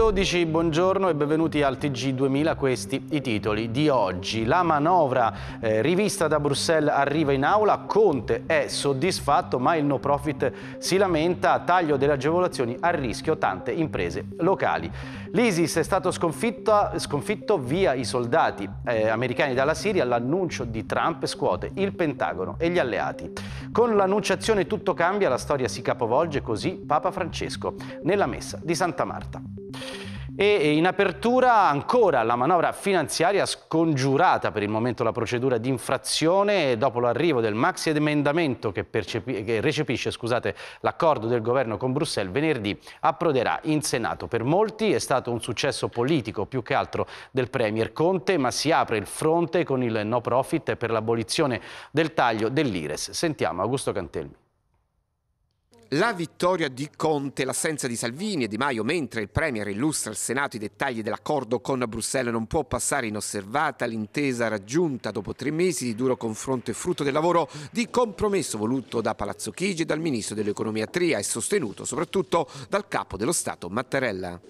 12, buongiorno e benvenuti al TG2000, questi i titoli di oggi. La manovra eh, rivista da Bruxelles arriva in aula, Conte è soddisfatto ma il no profit si lamenta, taglio delle agevolazioni a rischio tante imprese locali. L'ISIS è stato sconfitto, sconfitto via i soldati eh, americani dalla Siria, l'annuncio di Trump scuote il Pentagono e gli alleati. Con l'annunciazione tutto cambia, la storia si capovolge così Papa Francesco nella messa di Santa Marta. E in apertura ancora la manovra finanziaria scongiurata per il momento la procedura di infrazione dopo l'arrivo del maxi emendamento che, che recepisce l'accordo del governo con Bruxelles venerdì approderà in Senato. Per molti è stato un successo politico più che altro del Premier Conte ma si apre il fronte con il no profit per l'abolizione del taglio dell'Ires. Sentiamo Augusto Cantelmi. La vittoria di Conte, l'assenza di Salvini e Di Maio mentre il Premier illustra al Senato i dettagli dell'accordo con Bruxelles non può passare inosservata. L'intesa raggiunta dopo tre mesi di duro confronto è frutto del lavoro di compromesso voluto da Palazzo Chigi e dal Ministro dell'Economia Tria e sostenuto soprattutto dal Capo dello Stato Mattarella.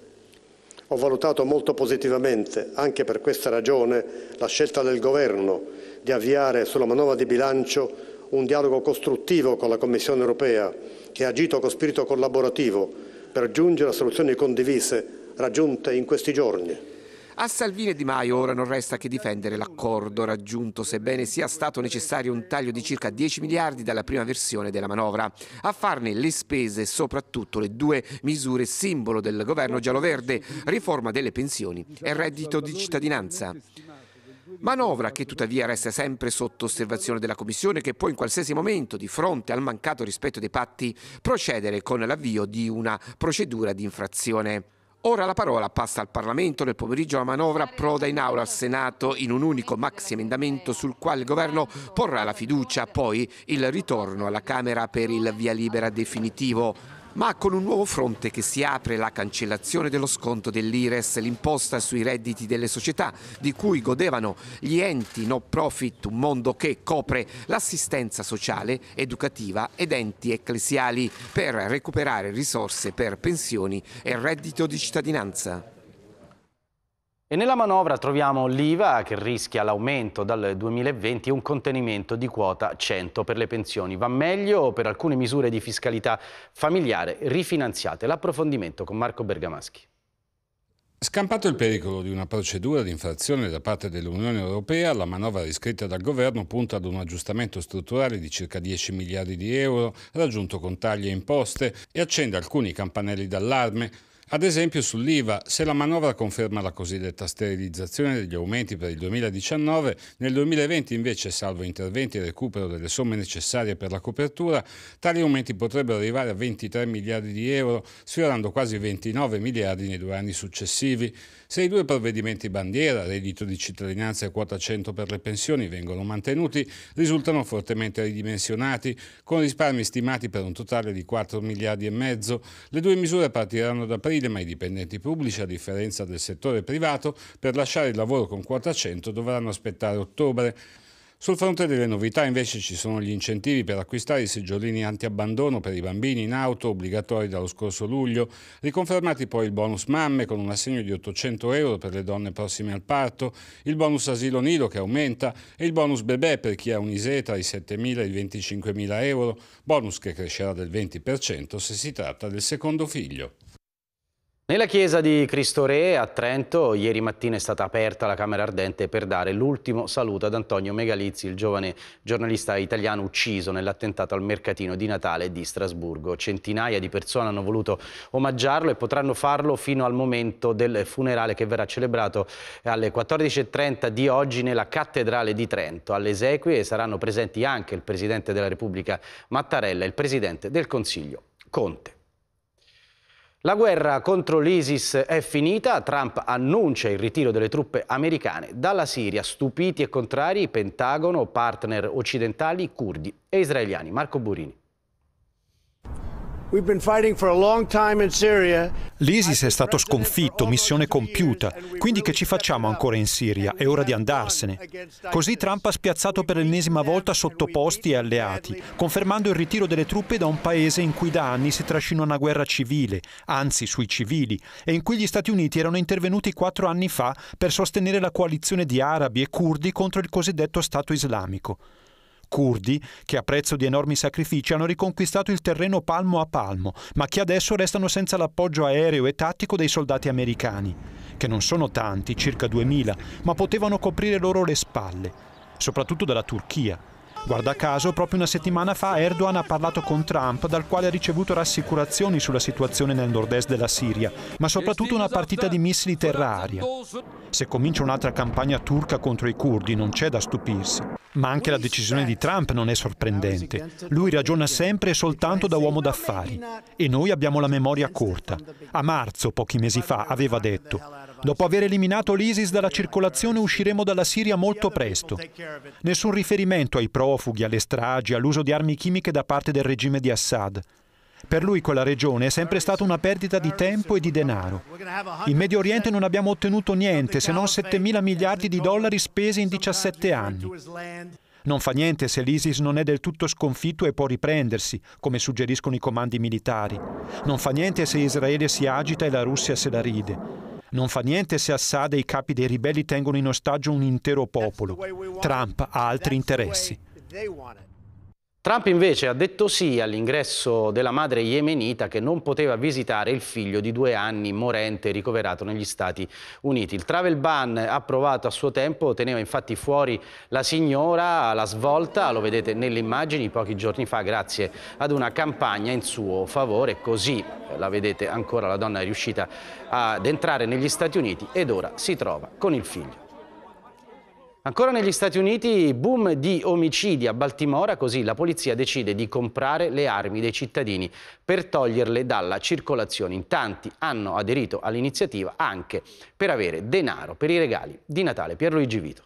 Ho valutato molto positivamente, anche per questa ragione, la scelta del Governo di avviare sulla manovra di bilancio un dialogo costruttivo con la Commissione europea che ha agito con spirito collaborativo per giungere a soluzioni condivise raggiunte in questi giorni. A Salvini e Di Maio ora non resta che difendere l'accordo raggiunto, sebbene sia stato necessario un taglio di circa 10 miliardi dalla prima versione della manovra. A farne le spese soprattutto le due misure simbolo del governo giallo-verde, riforma delle pensioni e reddito di cittadinanza. Manovra che tuttavia resta sempre sotto osservazione della Commissione che può in qualsiasi momento, di fronte al mancato rispetto dei patti, procedere con l'avvio di una procedura di infrazione. Ora la parola passa al Parlamento, nel pomeriggio la manovra approda in aula al Senato in un unico maxi emendamento sul quale il governo porrà la fiducia, poi il ritorno alla Camera per il via libera definitivo ma con un nuovo fronte che si apre la cancellazione dello sconto dell'IRES, l'imposta sui redditi delle società di cui godevano gli enti no profit, un mondo che copre l'assistenza sociale, educativa ed enti ecclesiali per recuperare risorse per pensioni e reddito di cittadinanza. E nella manovra troviamo l'IVA che rischia l'aumento dal 2020 e un contenimento di quota 100 per le pensioni. Va meglio per alcune misure di fiscalità familiare rifinanziate. L'approfondimento con Marco Bergamaschi. Scampato il pericolo di una procedura di infrazione da parte dell'Unione Europea, la manovra riscritta dal governo punta ad un aggiustamento strutturale di circa 10 miliardi di euro, raggiunto con tagli e imposte, e accende alcuni campanelli d'allarme ad esempio sull'IVA, se la manovra conferma la cosiddetta sterilizzazione degli aumenti per il 2019, nel 2020 invece, salvo interventi e recupero delle somme necessarie per la copertura, tali aumenti potrebbero arrivare a 23 miliardi di euro, sfiorando quasi 29 miliardi nei due anni successivi. Se i due provvedimenti bandiera, reddito di cittadinanza e quota 100 per le pensioni, vengono mantenuti, risultano fortemente ridimensionati, con risparmi stimati per un totale di 4 miliardi e mezzo. Le due misure partiranno da prima mensile, ma i dipendenti pubblici, a differenza del settore privato, per lasciare il lavoro con quota 100 dovranno aspettare ottobre. Sul fronte delle novità invece ci sono gli incentivi per acquistare i seggiolini antiabbandono per i bambini in auto obbligatori dallo scorso luglio, riconfermati poi il bonus mamme con un assegno di 800 euro per le donne prossime al parto, il bonus asilo nido che aumenta e il bonus bebè per chi ha un ISE tra i 7.000 e i 25.000 euro, bonus che crescerà del 20% se si tratta del secondo figlio. Nella chiesa di Cristo Re a Trento ieri mattina è stata aperta la Camera Ardente per dare l'ultimo saluto ad Antonio Megalizzi, il giovane giornalista italiano ucciso nell'attentato al mercatino di Natale di Strasburgo. Centinaia di persone hanno voluto omaggiarlo e potranno farlo fino al momento del funerale che verrà celebrato alle 14.30 di oggi nella Cattedrale di Trento. Alle esequie saranno presenti anche il Presidente della Repubblica Mattarella e il Presidente del Consiglio Conte. La guerra contro l'ISIS è finita, Trump annuncia il ritiro delle truppe americane dalla Siria, stupiti e contrari Pentagono, partner occidentali, curdi e israeliani. Marco Burini. L'ISIS è stato sconfitto, missione compiuta, quindi che ci facciamo ancora in Siria? È ora di andarsene. Così Trump ha spiazzato per l'ennesima volta sottoposti e alleati, confermando il ritiro delle truppe da un paese in cui da anni si trascina una guerra civile, anzi sui civili, e in cui gli Stati Uniti erano intervenuti quattro anni fa per sostenere la coalizione di arabi e curdi contro il cosiddetto Stato islamico curdi che a prezzo di enormi sacrifici hanno riconquistato il terreno palmo a palmo, ma che adesso restano senza l'appoggio aereo e tattico dei soldati americani, che non sono tanti, circa 2000, ma potevano coprire loro le spalle, soprattutto dalla Turchia, Guarda caso, proprio una settimana fa Erdogan ha parlato con Trump, dal quale ha ricevuto rassicurazioni sulla situazione nel nord-est della Siria, ma soprattutto una partita di missili terra-aria. Se comincia un'altra campagna turca contro i curdi non c'è da stupirsi. Ma anche la decisione di Trump non è sorprendente. Lui ragiona sempre e soltanto da uomo d'affari. E noi abbiamo la memoria corta. A marzo, pochi mesi fa, aveva detto Dopo aver eliminato l'ISIS dalla circolazione usciremo dalla Siria molto presto. Nessun riferimento ai profughi, alle stragi, all'uso di armi chimiche da parte del regime di Assad. Per lui quella regione è sempre stata una perdita di tempo e di denaro. In Medio Oriente non abbiamo ottenuto niente se non 7 mila miliardi di dollari spesi in 17 anni. Non fa niente se l'ISIS non è del tutto sconfitto e può riprendersi, come suggeriscono i comandi militari. Non fa niente se Israele si agita e la Russia se la ride. Non fa niente se Assad e i capi dei ribelli tengono in ostaggio un intero popolo. Trump ha altri interessi. Trump invece ha detto sì all'ingresso della madre yemenita che non poteva visitare il figlio di due anni morente ricoverato negli Stati Uniti. Il travel ban approvato a suo tempo teneva infatti fuori la signora alla svolta, lo vedete nelle immagini, pochi giorni fa grazie ad una campagna in suo favore, così la vedete ancora la donna è riuscita ad entrare negli Stati Uniti ed ora si trova con il figlio. Ancora negli Stati Uniti, boom di omicidi a Baltimora, così la polizia decide di comprare le armi dei cittadini per toglierle dalla circolazione. In tanti hanno aderito all'iniziativa anche per avere denaro per i regali di Natale. Pierluigi Vito.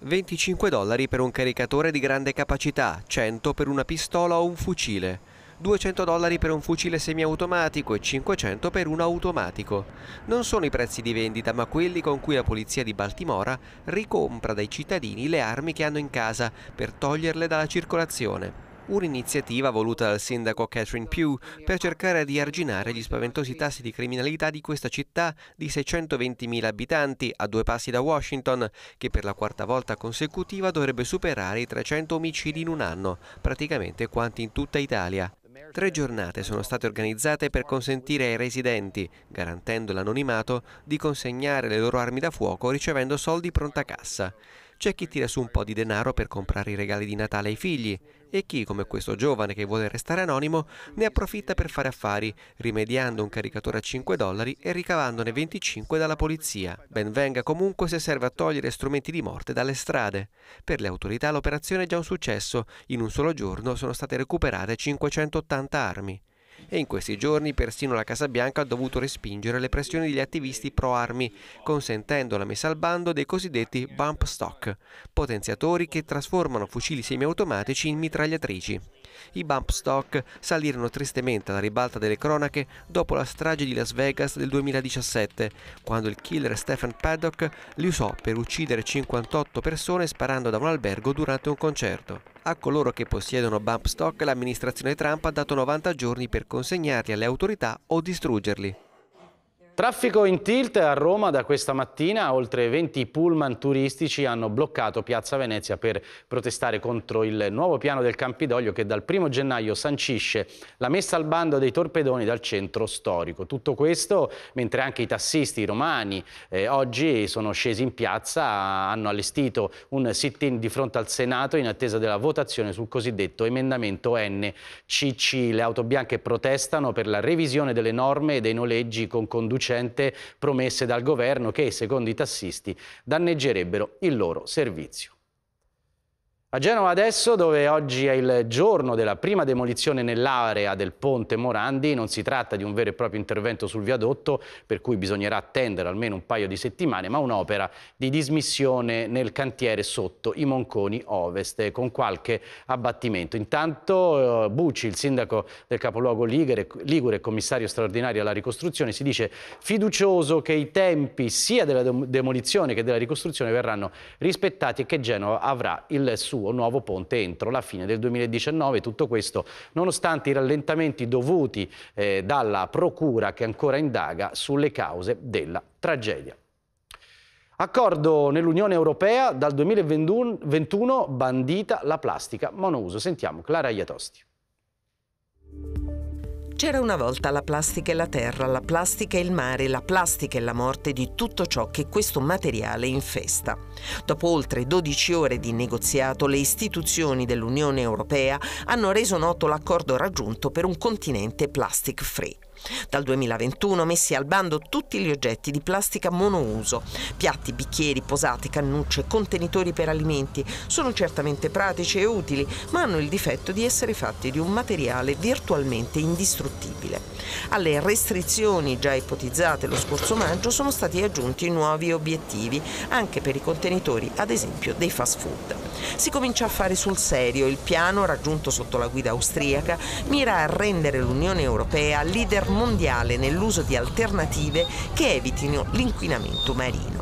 25 dollari per un caricatore di grande capacità, 100 per una pistola o un fucile. 200 dollari per un fucile semiautomatico e 500 per un automatico. Non sono i prezzi di vendita ma quelli con cui la polizia di Baltimora ricompra dai cittadini le armi che hanno in casa per toglierle dalla circolazione un'iniziativa voluta dal sindaco Catherine Pugh per cercare di arginare gli spaventosi tassi di criminalità di questa città di 620.000 abitanti a due passi da Washington, che per la quarta volta consecutiva dovrebbe superare i 300 omicidi in un anno, praticamente quanti in tutta Italia. Tre giornate sono state organizzate per consentire ai residenti, garantendo l'anonimato, di consegnare le loro armi da fuoco ricevendo soldi pronta cassa. C'è chi tira su un po' di denaro per comprare i regali di Natale ai figli e chi, come questo giovane che vuole restare anonimo, ne approfitta per fare affari, rimediando un caricatore a 5 dollari e ricavandone 25 dalla polizia. Ben venga comunque se serve a togliere strumenti di morte dalle strade. Per le autorità l'operazione è già un successo, in un solo giorno sono state recuperate 580 armi e in questi giorni persino la Casa Bianca ha dovuto respingere le pressioni degli attivisti pro-armi, consentendo la messa al bando dei cosiddetti bump stock, potenziatori che trasformano fucili semiautomatici in mitragliatrici. I bump stock salirono tristemente alla ribalta delle cronache dopo la strage di Las Vegas del 2017, quando il killer Stephen Paddock li usò per uccidere 58 persone sparando da un albergo durante un concerto. A coloro che possiedono bump stock l'amministrazione Trump ha dato 90 giorni per consegnarli alle autorità o distruggerli. Traffico in tilt a Roma da questa mattina, oltre 20 pullman turistici hanno bloccato Piazza Venezia per protestare contro il nuovo piano del Campidoglio che dal 1 gennaio sancisce la messa al bando dei torpedoni dal centro storico. Tutto questo mentre anche i tassisti romani eh, oggi sono scesi in piazza, hanno allestito un sit-in di fronte al Senato in attesa della votazione sul cosiddetto emendamento NCC. Le auto bianche protestano per la revisione delle norme e dei noleggi con conduzione controproducente promesse dal governo che, secondo i tassisti, danneggerebbero il loro servizio. A Genova adesso, dove oggi è il giorno della prima demolizione nell'area del ponte Morandi, non si tratta di un vero e proprio intervento sul viadotto, per cui bisognerà attendere almeno un paio di settimane, ma un'opera di dismissione nel cantiere sotto i Monconi Ovest, con qualche abbattimento. Intanto eh, Bucci, il sindaco del capoluogo Ligure, Ligure commissario straordinario alla ricostruzione, si dice fiducioso che i tempi sia della demolizione che della ricostruzione verranno rispettati e che Genova avrà il suo suo nuovo ponte entro la fine del 2019. Tutto questo nonostante i rallentamenti dovuti eh, dalla Procura che ancora indaga sulle cause della tragedia. Accordo nell'Unione Europea, dal 2021 bandita la plastica monouso. Sentiamo Clara Iatosti. C'era una volta la plastica e la terra, la plastica e il mare, la plastica e la morte di tutto ciò che questo materiale infesta. Dopo oltre 12 ore di negoziato, le istituzioni dell'Unione Europea hanno reso noto l'accordo raggiunto per un continente plastic free. Dal 2021 messi al bando tutti gli oggetti di plastica monouso, piatti, bicchieri, posate, cannucce, contenitori per alimenti. Sono certamente pratici e utili, ma hanno il difetto di essere fatti di un materiale virtualmente indistruttibile. Alle restrizioni già ipotizzate lo scorso maggio sono stati aggiunti nuovi obiettivi, anche per i contenitori, ad esempio, dei fast food. Si comincia a fare sul serio, il piano raggiunto sotto la guida austriaca mira a rendere l'Unione Europea leader mondiale nell'uso di alternative che evitino l'inquinamento marino.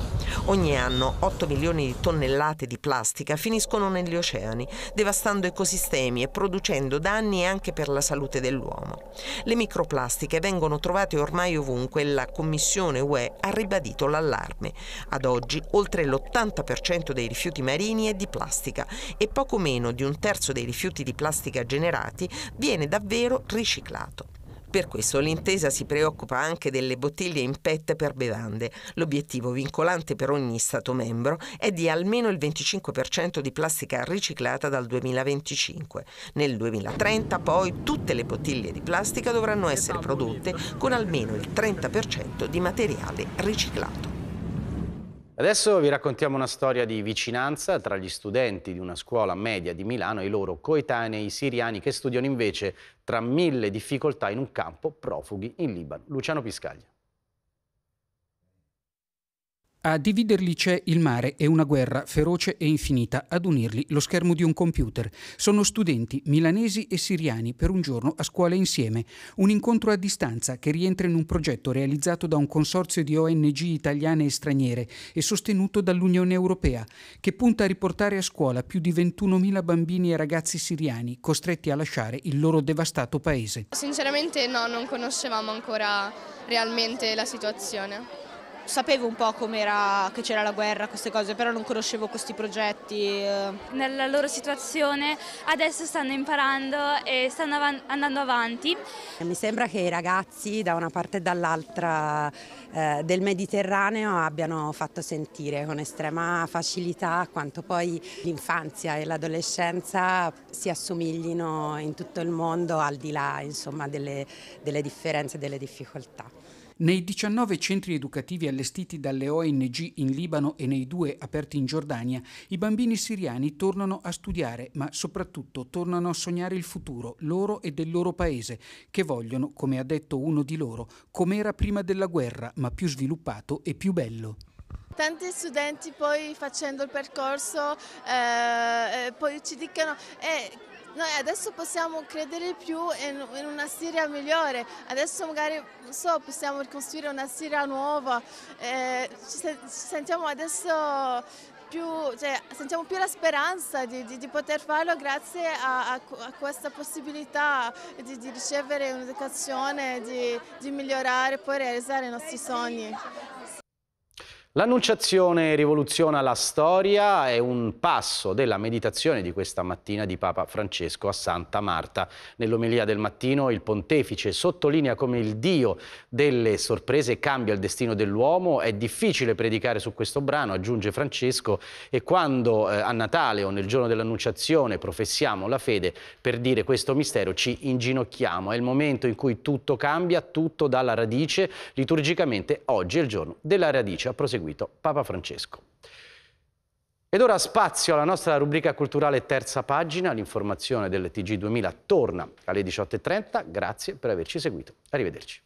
Ogni anno 8 milioni di tonnellate di plastica finiscono negli oceani, devastando ecosistemi e producendo danni anche per la salute dell'uomo. Le microplastiche vengono trovate ormai ovunque e la Commissione UE ha ribadito l'allarme. Ad oggi oltre l'80% dei rifiuti marini è di plastica e poco meno di un terzo dei rifiuti di plastica generati viene davvero riciclato. Per questo l'intesa si preoccupa anche delle bottiglie in PET per bevande. L'obiettivo vincolante per ogni Stato membro è di almeno il 25% di plastica riciclata dal 2025. Nel 2030 poi tutte le bottiglie di plastica dovranno essere prodotte con almeno il 30% di materiale riciclato. Adesso vi raccontiamo una storia di vicinanza tra gli studenti di una scuola media di Milano e i loro coetanei siriani che studiano invece tra mille difficoltà in un campo profughi in Libano. Luciano Piscaglia. A dividerli c'è il mare e una guerra feroce e infinita, ad unirli lo schermo di un computer. Sono studenti milanesi e siriani per un giorno a scuola insieme, un incontro a distanza che rientra in un progetto realizzato da un consorzio di ONG italiane e straniere e sostenuto dall'Unione Europea, che punta a riportare a scuola più di 21.000 bambini e ragazzi siriani costretti a lasciare il loro devastato paese. Sinceramente no, non conoscevamo ancora realmente la situazione sapevo un po' com'era, che c'era la guerra, queste cose, però non conoscevo questi progetti. Eh. Nella loro situazione adesso stanno imparando e stanno av andando avanti. Mi sembra che i ragazzi da una parte e dall'altra eh, del Mediterraneo abbiano fatto sentire con estrema facilità quanto poi l'infanzia e l'adolescenza si assomiglino in tutto il mondo al di là insomma, delle, delle differenze e delle difficoltà. Nei 19 centri educativi allestiti dalle ONG in Libano e nei due aperti in Giordania, i bambini siriani tornano a studiare, ma soprattutto tornano a sognare il futuro loro e del loro paese, che vogliono, come ha detto uno di loro, come era prima della guerra, ma più sviluppato e più bello. Tanti studenti poi facendo il percorso eh, eh poi ci dicono eh, noi adesso possiamo credere più in, in una Siria migliore, adesso magari non so, possiamo ricostruire una Siria nuova, eh, ci, sentiamo adesso più, cioè, sentiamo più la speranza di, di, di poter farlo grazie a, a, a questa possibilità di, di ricevere un'educazione, di, migliorare e poi realizzare i nostri sogni. L'Annunciazione rivoluziona la storia è un passo della meditazione di questa mattina di Papa Francesco a Santa Marta. Nell'omelia del mattino il pontefice sottolinea come il Dio delle sorprese cambia il destino dell'uomo. È difficile predicare su questo brano, aggiunge Francesco, e quando eh, a Natale o nel giorno dell'Annunciazione professiamo la fede per dire questo mistero ci inginocchiamo. È il momento in cui tutto cambia, tutto dalla radice. Liturgicamente oggi è il giorno della radice. A proseguire seguito Papa Francesco. Ed ora spazio alla nostra rubrica culturale terza pagina, l'informazione del TG2000 torna alle 18.30, grazie per averci seguito, arrivederci.